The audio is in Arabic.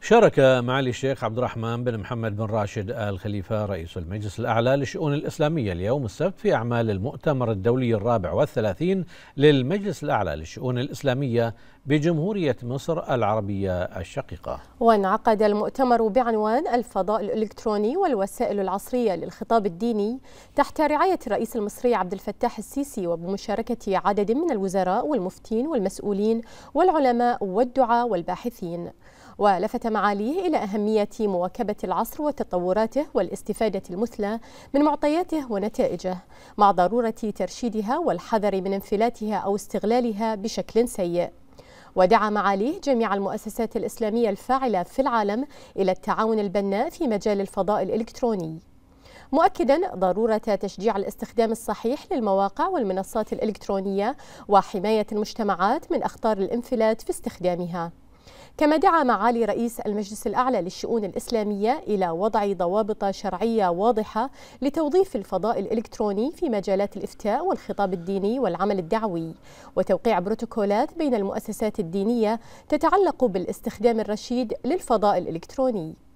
شارك معالي الشيخ عبد الرحمن بن محمد بن راشد آل خليفة رئيس المجلس الأعلى للشؤون الإسلامية اليوم السبت في أعمال المؤتمر الدولي الرابع والثلاثين للمجلس الأعلى للشؤون الإسلامية بجمهورية مصر العربية الشقيقة وانعقد المؤتمر بعنوان الفضاء الإلكتروني والوسائل العصرية للخطاب الديني تحت رعاية الرئيس المصري عبد الفتاح السيسي وبمشاركة عدد من الوزراء والمفتين والمسؤولين والعلماء والدعاء والباحثين ولفت معاليه إلى أهمية مواكبة العصر وتطوراته والاستفادة المثلى من معطياته ونتائجه مع ضرورة ترشيدها والحذر من انفلاتها أو استغلالها بشكل سيء ودعا معاليه جميع المؤسسات الإسلامية الفاعلة في العالم إلى التعاون البناء في مجال الفضاء الإلكتروني مؤكدا ضرورة تشجيع الاستخدام الصحيح للمواقع والمنصات الإلكترونية وحماية المجتمعات من أخطار الانفلات في استخدامها كما دعا معالي رئيس المجلس الأعلى للشؤون الإسلامية إلى وضع ضوابط شرعية واضحة لتوظيف الفضاء الإلكتروني في مجالات الإفتاء والخطاب الديني والعمل الدعوي وتوقيع بروتوكولات بين المؤسسات الدينية تتعلق بالاستخدام الرشيد للفضاء الإلكتروني